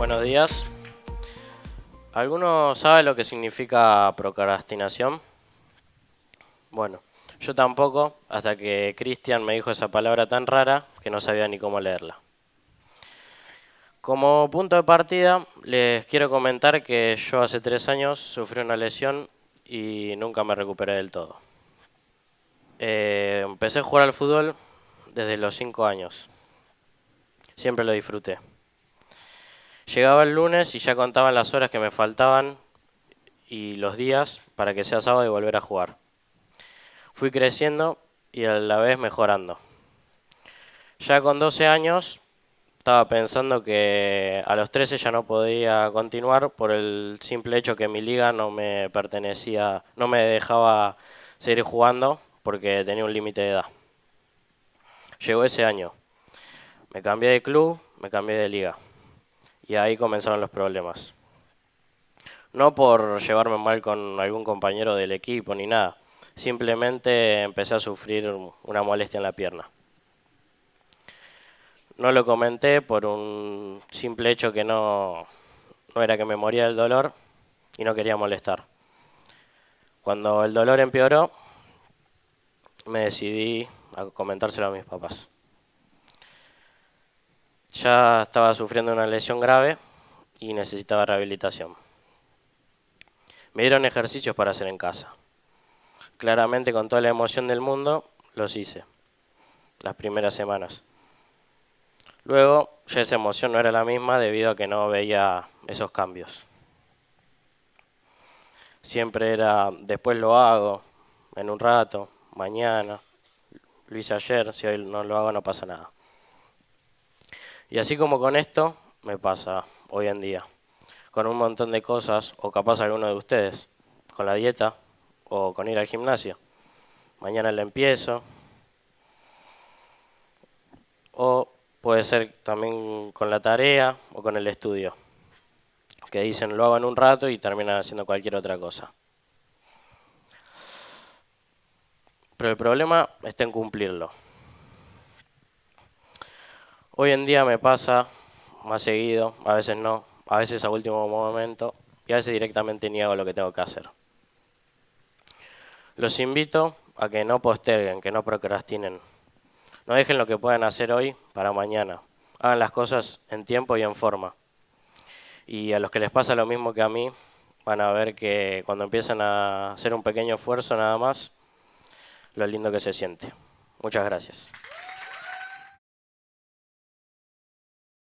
Buenos días. ¿Alguno sabe lo que significa procrastinación? Bueno, yo tampoco, hasta que Cristian me dijo esa palabra tan rara que no sabía ni cómo leerla. Como punto de partida, les quiero comentar que yo hace tres años sufrí una lesión y nunca me recuperé del todo. Eh, empecé a jugar al fútbol desde los cinco años. Siempre lo disfruté. Llegaba el lunes y ya contaban las horas que me faltaban y los días para que sea sábado y volver a jugar. Fui creciendo y a la vez mejorando. Ya con 12 años estaba pensando que a los 13 ya no podía continuar por el simple hecho que mi liga no me pertenecía, no me dejaba seguir jugando porque tenía un límite de edad. Llegó ese año. Me cambié de club, me cambié de liga. Y ahí comenzaron los problemas. No por llevarme mal con algún compañero del equipo ni nada. Simplemente empecé a sufrir una molestia en la pierna. No lo comenté por un simple hecho que no, era que me moría del dolor y no quería molestar. Cuando el dolor empeoró, me decidí a comentárselo a mis papás ya estaba sufriendo una lesión grave y necesitaba rehabilitación. Me dieron ejercicios para hacer en casa. Claramente con toda la emoción del mundo los hice, las primeras semanas. Luego ya esa emoción no era la misma debido a que no veía esos cambios. Siempre era, después lo hago, en un rato, mañana, lo hice ayer, si hoy no lo hago no pasa nada. Y así como con esto me pasa hoy en día, con un montón de cosas, o capaz alguno de ustedes, con la dieta o con ir al gimnasio. Mañana le empiezo. O puede ser también con la tarea o con el estudio, que dicen lo hago en un rato y terminan haciendo cualquier otra cosa. Pero el problema está en cumplirlo. Hoy en día me pasa más seguido, a veces no, a veces a último momento y a veces directamente niego lo que tengo que hacer. Los invito a que no posterguen, que no procrastinen. No dejen lo que puedan hacer hoy para mañana. Hagan las cosas en tiempo y en forma. Y a los que les pasa lo mismo que a mí, van a ver que cuando empiezan a hacer un pequeño esfuerzo nada más, lo lindo que se siente. Muchas gracias.